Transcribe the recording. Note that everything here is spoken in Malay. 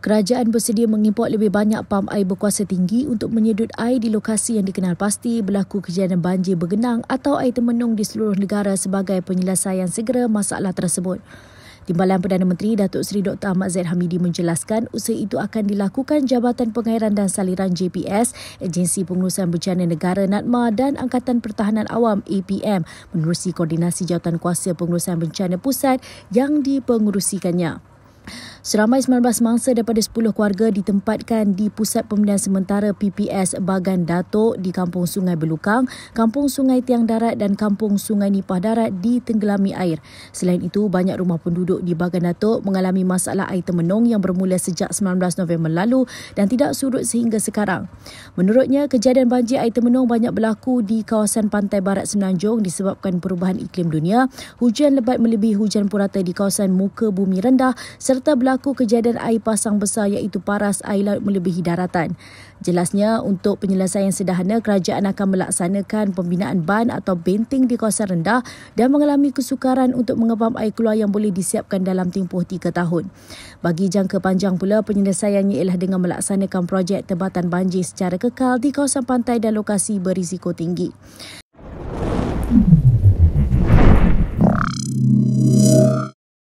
Kerajaan bersedia mengimport lebih banyak pam air berkuasa tinggi untuk menyedut air di lokasi yang dikenal pasti berlaku kejadian banjir bergenang atau air termenung di seluruh negara sebagai penyelesaian segera masalah tersebut. Timbalan Perdana Menteri Datuk Seri Dr. Ahmad Zaid Hamidi menjelaskan usaha itu akan dilakukan Jabatan Pengairan dan Saliran JPS, Agensi Pengurusan Bencana Negara NADMA dan Angkatan Pertahanan Awam APM menerusi koordinasi jawatan kuasa pengurusan bencana pusat yang dipengurusikannya. Seramai 19 mangsa daripada 10 keluarga ditempatkan di Pusat Pembinaan Sementara PPS Bagan Datuk di Kampung Sungai Belukang, Kampung Sungai Tiang Darat dan Kampung Sungai Nipah Darat ditenggelami air. Selain itu, banyak rumah penduduk di Bagan Datuk mengalami masalah air temenung yang bermula sejak 19 November lalu dan tidak surut sehingga sekarang. Menurutnya, kejadian banjir air temenung banyak berlaku di kawasan Pantai Barat Semenanjung disebabkan perubahan iklim dunia, hujan lebat melebihi hujan purata di kawasan muka bumi rendah serta belakang berlaku kejadian air pasang besar iaitu paras air laut melebihi daratan. Jelasnya, untuk penyelesaian sederhana, kerajaan akan melaksanakan pembinaan ban atau benting di kawasan rendah dan mengalami kesukaran untuk mengebam air keluar yang boleh disiapkan dalam tempoh 3 tahun. Bagi jangka panjang pula, penyelesaiannya ialah dengan melaksanakan projek tebatan banjir secara kekal di kawasan pantai dan lokasi berisiko tinggi.